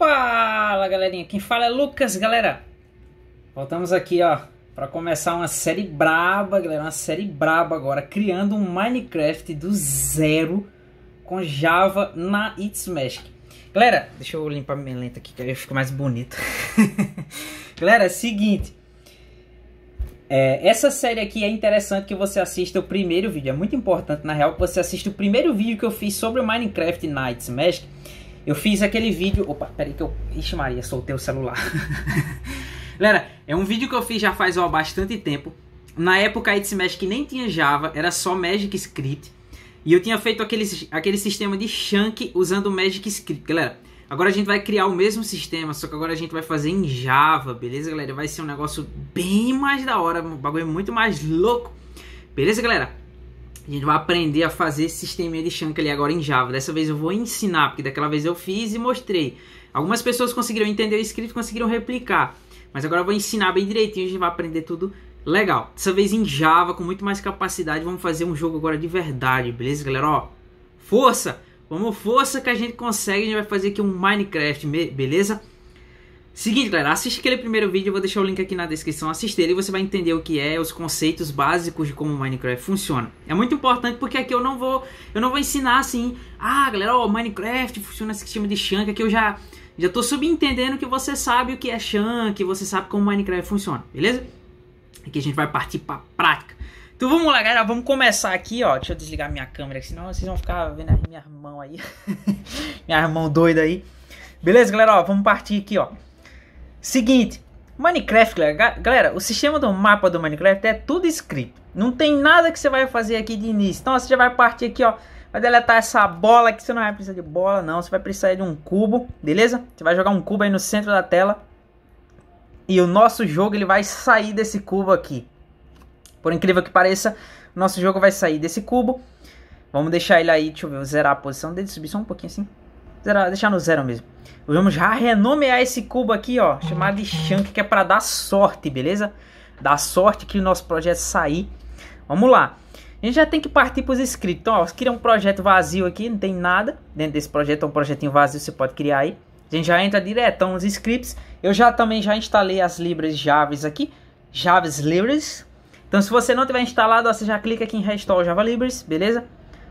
Fala galerinha, quem fala é Lucas, galera. Voltamos aqui, ó, para começar uma série braba, galera, uma série braba agora, criando um Minecraft do zero com Java na It's Magic. Galera, deixa eu limpar minha lenta aqui que aí fica mais bonito. galera, é seguinte, é, essa série aqui é interessante que você assista o primeiro vídeo. É muito importante, na real, que você assista o primeiro vídeo que eu fiz sobre o Minecraft It's Magic eu fiz aquele vídeo. Opa, peraí que eu. Ixi, Maria, soltei o celular. Galera, é um vídeo que eu fiz já faz ó, bastante tempo. Na época a It's Magic nem tinha Java, era só Magic Script. E eu tinha feito aquele, aquele sistema de chunk usando Magic Script, galera. Agora a gente vai criar o mesmo sistema, só que agora a gente vai fazer em Java, beleza, galera? Vai ser um negócio bem mais da hora, um bagulho muito mais louco. Beleza, galera? A gente vai aprender a fazer esse sisteminha de chunk ali agora em Java. Dessa vez eu vou ensinar, porque daquela vez eu fiz e mostrei. Algumas pessoas conseguiram entender o script, conseguiram replicar. Mas agora eu vou ensinar bem direitinho, a gente vai aprender tudo legal. Dessa vez em Java, com muito mais capacidade, vamos fazer um jogo agora de verdade, beleza, galera? Ó, força! Vamos força que a gente consegue, a gente vai fazer aqui um Minecraft, beleza? Seguinte, galera, assiste aquele primeiro vídeo, eu vou deixar o link aqui na descrição, assiste ele e você vai entender o que é, os conceitos básicos de como o Minecraft funciona. É muito importante porque aqui eu não vou, eu não vou ensinar assim, ah, galera, o Minecraft funciona esse sistema de chunk, que eu já já tô subentendendo que você sabe o que é chunk, você sabe como Minecraft funciona, beleza? Aqui a gente vai partir para prática. Então vamos lá, galera, vamos começar aqui, ó. Deixa eu desligar minha câmera, senão vocês vão ficar vendo minha mão aí. minha mão doida aí. Beleza, galera, ó, vamos partir aqui, ó. Seguinte, Minecraft, galera, o sistema do mapa do Minecraft é tudo script. Não tem nada que você vai fazer aqui de início. Então você já vai partir aqui, ó. Vai deletar essa bola aqui. Você não vai precisar de bola, não. Você vai precisar de um cubo, beleza? Você vai jogar um cubo aí no centro da tela. E o nosso jogo, ele vai sair desse cubo aqui. Por incrível que pareça, nosso jogo vai sair desse cubo. Vamos deixar ele aí, deixa eu ver, zerar a posição dele, subir só um pouquinho assim. Zero, deixar no zero mesmo. Vamos já renomear esse cubo aqui, ó. Chamar de Shank, que é para dar sorte, beleza? Dar sorte que o nosso projeto sair. Vamos lá. A gente já tem que partir para os inscritos. Então, ó, cria um projeto vazio aqui, não tem nada. Dentro desse projeto é um projetinho vazio, você pode criar aí. A gente já entra direto nos scripts. Eu já também já instalei as libras Javes aqui. Javes Libras. Então, se você não tiver instalado, ó, você já clica aqui em Restore Java Libras, beleza?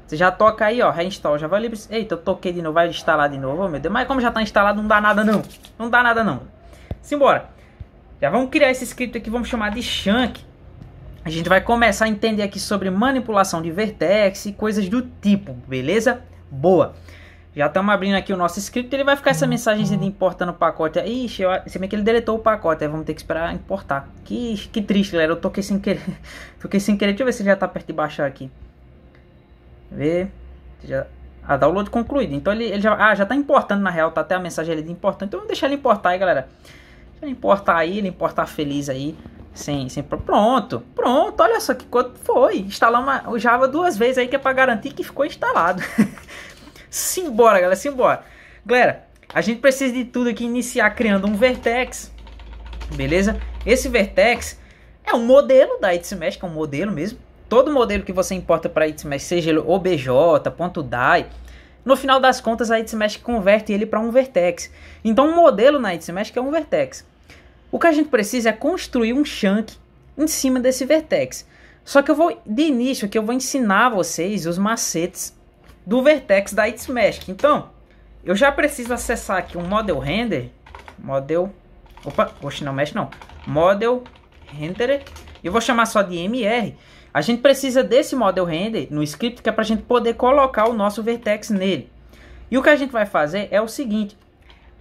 Você já toca aí, ó, reinstall Java Libres. Eita, eu toquei de novo, vai instalar de novo, meu Deus. Mas como já está instalado, não dá nada não. Não dá nada não. Simbora. Já vamos criar esse script aqui, vamos chamar de chunk. A gente vai começar a entender aqui sobre manipulação de vertex e coisas do tipo, beleza? Boa. Já estamos abrindo aqui o nosso script, ele vai ficar essa mensagem de importando o pacote. Ixi, eu, se bem que ele deletou o pacote, aí vamos ter que esperar importar. Que, que triste, galera, eu toquei sem querer. toquei sem querer, deixa eu ver se ele já está perto de baixar aqui. Ver. Já, a download concluída. Então ele, ele já, ah, já tá importando na real, tá até a mensagem ali de importando. Então vamos deixar ele importar aí, galera. Deixa ele importar aí, ele importar feliz aí. Sem, sem, pronto, pronto, olha só que quanto foi. Instalar uma, o Java duas vezes aí que é para garantir que ficou instalado. simbora, galera, simbora. Galera, a gente precisa de tudo aqui iniciar criando um vertex. Beleza? Esse vertex é um modelo da It's Mesh, que é um modelo mesmo todo modelo que você importa para ItSmash, seja ele OBJ, ponto .dai, no final das contas a ItSmash converte ele para um vertex. Então o um modelo na ItSmash é um vertex. O que a gente precisa é construir um chunk em cima desse vertex. Só que eu vou de início que eu vou ensinar a vocês os macetes do vertex da ItSmash. Então, eu já preciso acessar aqui um model render, model, opa, oxe, não mexe não, model render, eu vou chamar só de MR, a gente precisa desse model render no script que é para a gente poder colocar o nosso vertex nele. E o que a gente vai fazer é o seguinte.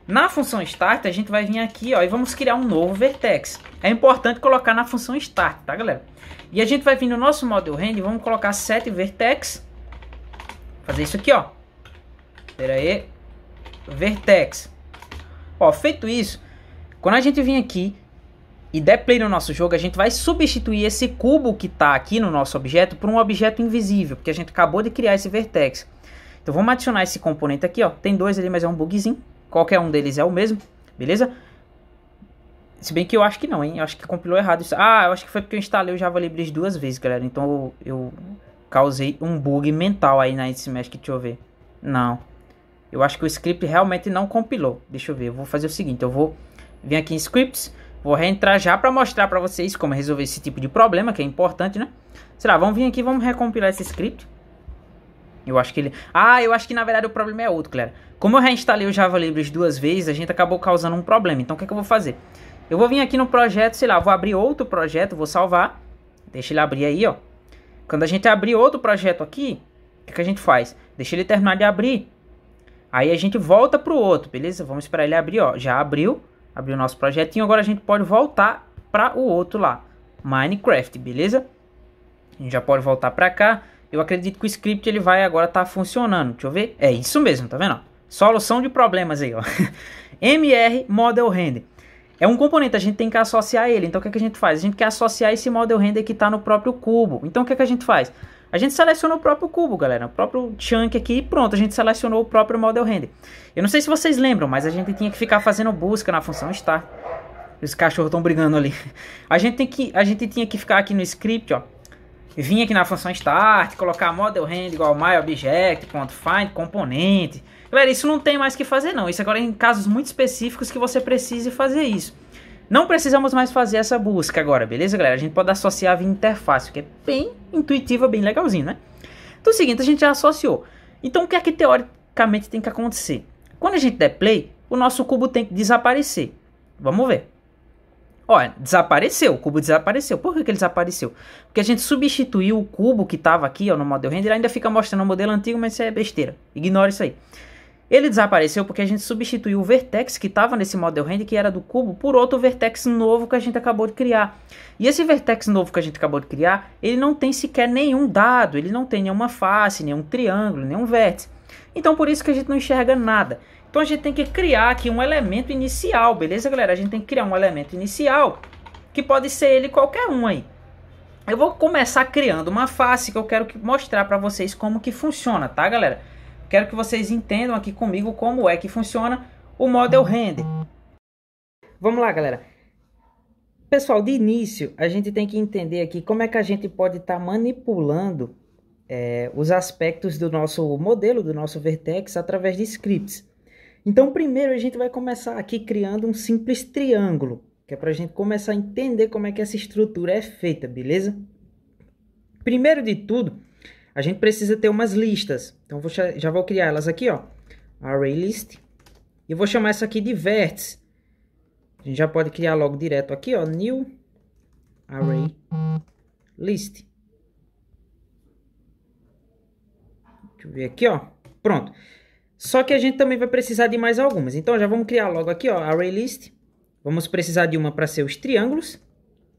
Na função start, a gente vai vir aqui ó, e vamos criar um novo vertex. É importante colocar na função start, tá galera? E a gente vai vir no nosso model render, vamos colocar sete vertex. Fazer isso aqui, ó. Espera aí. Vertex. Ó, feito isso, quando a gente vir aqui e der play no nosso jogo, a gente vai substituir esse cubo que está aqui no nosso objeto por um objeto invisível, porque a gente acabou de criar esse vertex. Então vamos adicionar esse componente aqui, ó. Tem dois ali, mas é um bugzinho. Qualquer um deles é o mesmo, beleza? Se bem que eu acho que não, hein? Eu acho que compilou errado isso. Ah, eu acho que foi porque eu instalei o Java Libris duas vezes, galera. Então eu, eu causei um bug mental aí na Nightmask, deixa eu ver. Não. Eu acho que o script realmente não compilou. Deixa eu ver, eu vou fazer o seguinte, eu vou vir aqui em scripts Vou reentrar já para mostrar para vocês como resolver esse tipo de problema, que é importante, né? Sei lá, vamos vir aqui, vamos recompilar esse script. Eu acho que ele... Ah, eu acho que na verdade o problema é outro, galera. Como eu reinstalei o Java Libres duas vezes, a gente acabou causando um problema. Então o que, é que eu vou fazer? Eu vou vir aqui no projeto, sei lá, vou abrir outro projeto, vou salvar. Deixa ele abrir aí, ó. Quando a gente abrir outro projeto aqui, o que, é que a gente faz? Deixa ele terminar de abrir. Aí a gente volta pro outro, beleza? Vamos esperar ele abrir, ó. Já abriu. Abriu nosso projetinho. Agora a gente pode voltar para o outro lá. Minecraft, beleza? A gente já pode voltar para cá. Eu acredito que o script ele vai agora estar tá funcionando. Deixa eu ver. É isso mesmo, tá vendo? Solução de problemas aí, ó. MR Model Render. É um componente, a gente tem que associar ele. Então o que, é que a gente faz? A gente quer associar esse model render que está no próprio cubo. Então o que, é que a gente faz? A gente selecionou o próprio cubo, galera, o próprio chunk aqui e pronto, a gente selecionou o próprio model render. Eu não sei se vocês lembram, mas a gente tinha que ficar fazendo busca na função start. Os cachorros estão brigando ali. A gente, tem que, a gente tinha que ficar aqui no script, ó. Vim aqui na função start, colocar model render igual my object, ponto find componente. Galera, isso não tem mais que fazer não. Isso agora é em casos muito específicos que você precise fazer isso. Não precisamos mais fazer essa busca agora, beleza, galera? A gente pode associar via interface, que é bem intuitiva, bem legalzinho, né? Então é o seguinte, a gente já associou. Então o que é que teoricamente tem que acontecer? Quando a gente der play, o nosso cubo tem que desaparecer. Vamos ver. Olha, desapareceu, o cubo desapareceu. Por que, que ele desapareceu? Porque a gente substituiu o cubo que estava aqui ó, no model render, ainda fica mostrando o modelo antigo, mas isso é besteira. Ignora isso aí. Ele desapareceu porque a gente substituiu o vertex que estava nesse model render, que era do cubo, por outro vertex novo que a gente acabou de criar. E esse vertex novo que a gente acabou de criar, ele não tem sequer nenhum dado, ele não tem nenhuma face, nenhum triângulo, nenhum vértice. Então por isso que a gente não enxerga nada. Então a gente tem que criar aqui um elemento inicial, beleza galera? A gente tem que criar um elemento inicial, que pode ser ele qualquer um aí. Eu vou começar criando uma face que eu quero mostrar para vocês como que funciona, tá galera? quero que vocês entendam aqui comigo como é que funciona o model render. Vamos lá, galera. Pessoal, de início, a gente tem que entender aqui como é que a gente pode estar tá manipulando é, os aspectos do nosso modelo, do nosso vertex, através de scripts. Então, primeiro, a gente vai começar aqui criando um simples triângulo, que é para a gente começar a entender como é que essa estrutura é feita, beleza? Primeiro de tudo, a gente precisa ter umas listas. Então, vou, já vou criar elas aqui, ó. Array list. E vou chamar essa aqui de vértice. A gente já pode criar logo direto aqui, ó. New array list. Deixa eu ver aqui, ó. Pronto. Só que a gente também vai precisar de mais algumas. Então, já vamos criar logo aqui, ó, array list. Vamos precisar de uma para ser os triângulos.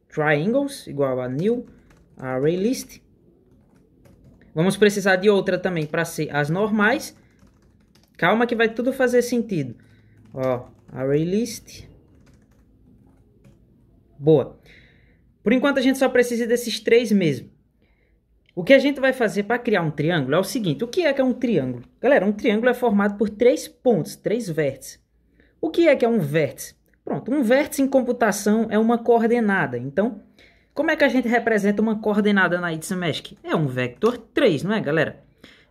Triangles, igual a new array list. Vamos precisar de outra também para ser as normais. Calma que vai tudo fazer sentido. Ó, ArrayList. Boa. Por enquanto a gente só precisa desses três mesmo. O que a gente vai fazer para criar um triângulo é o seguinte. O que é que é um triângulo? Galera, um triângulo é formado por três pontos, três vértices. O que é que é um vértice? Pronto, um vértice em computação é uma coordenada. Então, como é que a gente representa uma coordenada na Itsemesc? É um vector 3, não é, galera?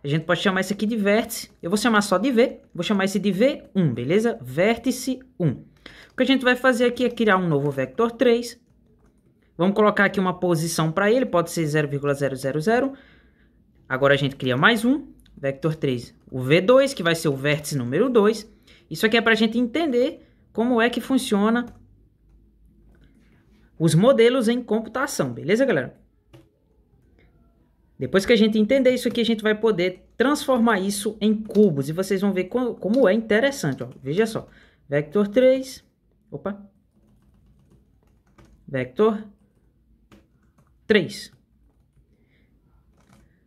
A gente pode chamar isso aqui de vértice. Eu vou chamar só de V. Vou chamar esse de V1, beleza? Vértice 1. O que a gente vai fazer aqui é criar um novo vector 3. Vamos colocar aqui uma posição para ele. Pode ser 0,000. Agora a gente cria mais um. Vector 3. O V2, que vai ser o vértice número 2. Isso aqui é para a gente entender como é que funciona os modelos em computação, beleza, galera? Depois que a gente entender isso aqui, a gente vai poder transformar isso em cubos. E vocês vão ver como, é interessante. Ó. Veja só. Vector 3. Opa. Vector 3.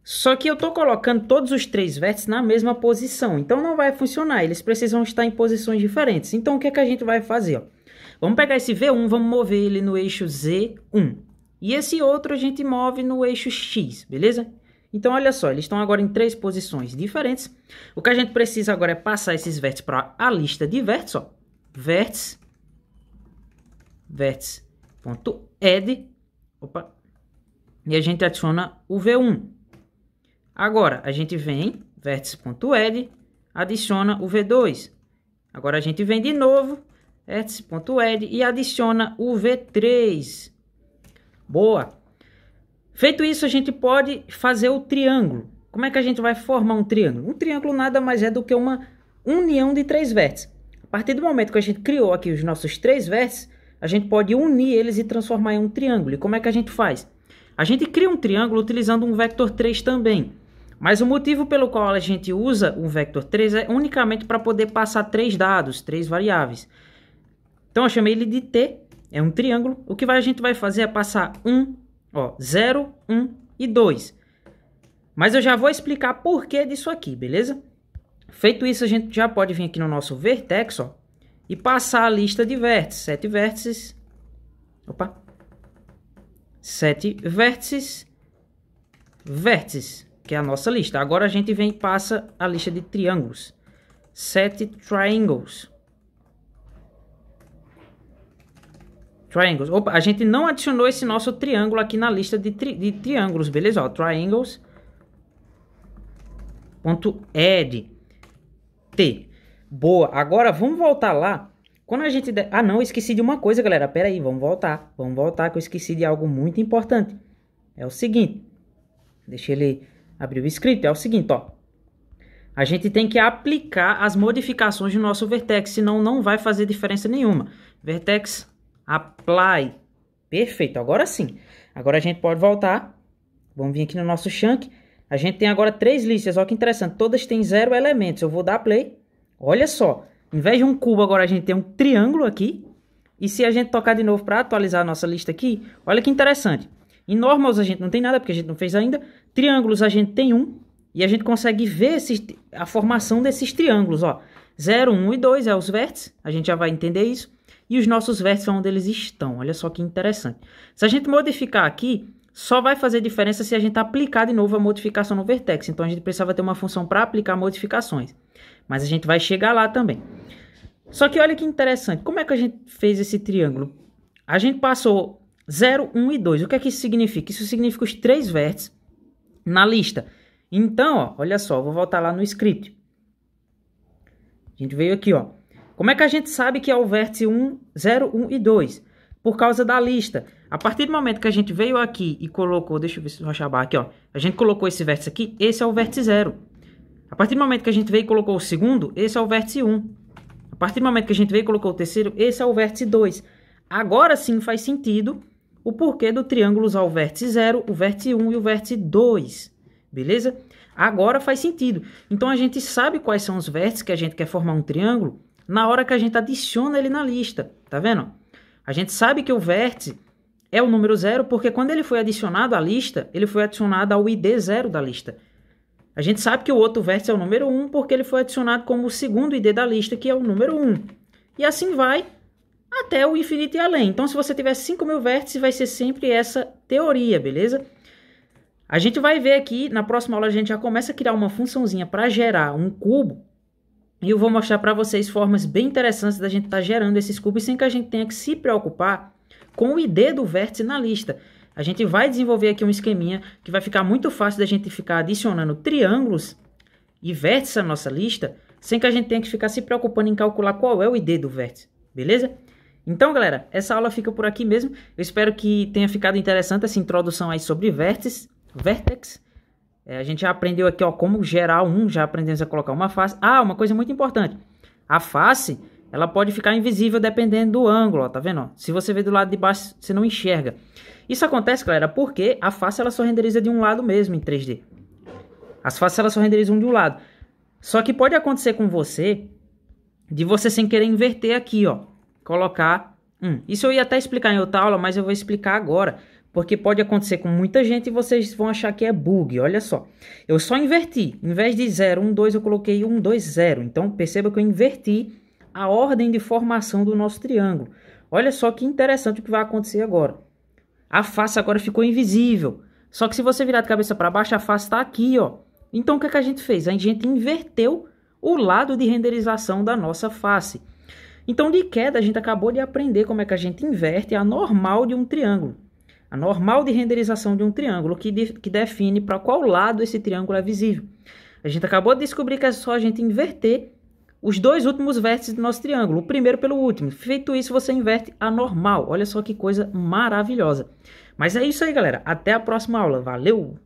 Só que eu estou colocando todos os três vértices na mesma posição, então não vai funcionar, eles precisam estar em posições diferentes. Então o que, é que a gente vai fazer? Ó? Vamos pegar esse V1, vamos mover ele no eixo Z1. E esse outro a gente move no eixo X, beleza? Então olha só, eles estão agora em três posições diferentes. O que a gente precisa agora é passar esses vértices para a lista de vértices, ó. Vértice, vértice, ponto, add, opa, e a gente adiciona o V1. Agora, a gente vem, vértice.l, adiciona o V2. Agora, a gente vem de novo, vértice.l e adiciona o V3. Boa! Feito isso, a gente pode fazer o triângulo. Como é que a gente vai formar um triângulo? Um triângulo nada mais é do que uma união de três vértices. A partir do momento que a gente criou aqui os nossos três vértices, a gente pode unir eles e transformar em um triângulo. E como é que a gente faz? A gente cria um triângulo utilizando um vector 3 também. Mas o motivo pelo qual a gente usa o vector 3 é unicamente para poder passar três dados, três variáveis. Então eu chamei ele de T, é um triângulo. O que a gente vai fazer é passar 1, ó, 0, 1 e 2. Mas eu já vou explicar por que disso aqui, beleza? Feito isso, a gente já pode vir aqui no nosso vertex, ó, e passar a lista de vértices, sete vértices. Opa. Sete vértices. Vértices que é a nossa lista. Agora a gente vem e passa a lista de triângulos. Set triangles. Triangles. Opa, a gente não adicionou esse nosso triângulo aqui na lista de, tri de triângulos, beleza? Ó, triangles. Ponto add. T. Boa. Agora vamos voltar lá. Quando a gente... De... Ah, não, esqueci de uma coisa, galera. Pera aí, vamos voltar. Vamos voltar que eu esqueci de algo muito importante. É o seguinte. Deixa ele abriu escrito é o seguinte, ó. A gente tem que aplicar as modificações do nosso vertex, senão não vai fazer diferença nenhuma. Vertex apply. Perfeito, agora sim. Agora a gente pode voltar. Vamos vir aqui no nosso chunk. A gente tem agora três listas, olha que interessante. Todas têm zero elementos. Eu vou dar play. Olha só, em vez de um cubo, agora a gente tem um triângulo aqui. E se a gente tocar de novo para atualizar a nossa lista aqui, olha que interessante. Em normals a gente não tem nada, porque a gente não fez ainda. Triângulos a gente tem um e a gente consegue ver esses, a formação desses triângulos, ó. 0, 1 um e 2 é os vértices, a gente já vai entender isso. E os nossos vértices é onde eles estão, olha só que interessante. Se a gente modificar aqui, só vai fazer diferença se a gente aplicar de novo a modificação no vertex. Então a gente precisava ter uma função para aplicar modificações. Mas a gente vai chegar lá também. Só que olha que interessante, como é que a gente fez esse triângulo? A gente passou 0, 1 um e 2. O que é que isso significa? Isso significa os três vértices na lista. Então, ó, olha só, vou voltar lá no script. A gente veio aqui, ó. Como é que a gente sabe que é o vértice 1, 0, 1 e 2? Por causa da lista. A partir do momento que a gente veio aqui e colocou, deixa eu ver se eu achar aqui, ó. A gente colocou esse vértice aqui, esse é o vértice 0. A partir do momento que a gente veio e colocou o segundo, esse é o vértice 1. A partir do momento que a gente veio e colocou o terceiro, esse é o vértice 2. Agora sim faz sentido o porquê do triângulo usar o vértice 0, o vértice 1 e o vértice 2, beleza? Agora faz sentido. Então a gente sabe quais são os vértices que a gente quer formar um triângulo na hora que a gente adiciona ele na lista, tá vendo? A gente sabe que o vértice é o número 0 porque quando ele foi adicionado à lista, ele foi adicionado ao ID 0 da lista. A gente sabe que o outro vértice é o número 1 um porque ele foi adicionado como o segundo ID da lista, que é o número 1. Um. E assim vai até o infinito e além. Então, se você tiver 5 mil vértices, vai ser sempre essa teoria, beleza? A gente vai ver aqui, na próxima aula a gente já começa a criar uma funçãozinha para gerar um cubo. E eu vou mostrar para vocês formas bem interessantes da gente estar tá gerando esses cubos sem que a gente tenha que se preocupar com o ID do vértice na lista. A gente vai desenvolver aqui um esqueminha que vai ficar muito fácil da gente ficar adicionando triângulos e vértices à nossa lista, sem que a gente tenha que ficar se preocupando em calcular qual é o ID do vértice, beleza? Então, galera, essa aula fica por aqui mesmo. Eu espero que tenha ficado interessante essa introdução aí sobre vértices, vertex. É, a gente já aprendeu aqui ó, como gerar um, já aprendemos a colocar uma face. Ah, uma coisa muito importante. A face, ela pode ficar invisível dependendo do ângulo, ó, tá vendo? Ó? Se você vê do lado de baixo, você não enxerga. Isso acontece, galera, porque a face ela só renderiza de um lado mesmo em 3D. As faces ela só renderizam de um lado. Só que pode acontecer com você de você sem querer inverter aqui, ó colocar um. Isso eu ia até explicar em outra aula, mas eu vou explicar agora, porque pode acontecer com muita gente e vocês vão achar que é bug. Olha só, eu só inverti, em vez de 0, 1, 2, eu coloquei 1, 2, 0. Então perceba que eu inverti a ordem de formação do nosso triângulo. Olha só que interessante o que vai acontecer agora. A face agora ficou invisível. Só que se você virar de cabeça para baixo, a face está aqui, ó. Então o que, é que a gente fez? A gente inverteu o lado de renderização da nossa face. Então, de queda, a gente acabou de aprender como é que a gente inverte a normal de um triângulo. A normal de renderização de um triângulo, que, de, que define para qual lado esse triângulo é visível. A gente acabou de descobrir que é só a gente inverter os dois últimos vértices do nosso triângulo, o primeiro pelo último. Feito isso, você inverte a normal. Olha só que coisa maravilhosa. Mas é isso aí, galera. Até a próxima aula. Valeu!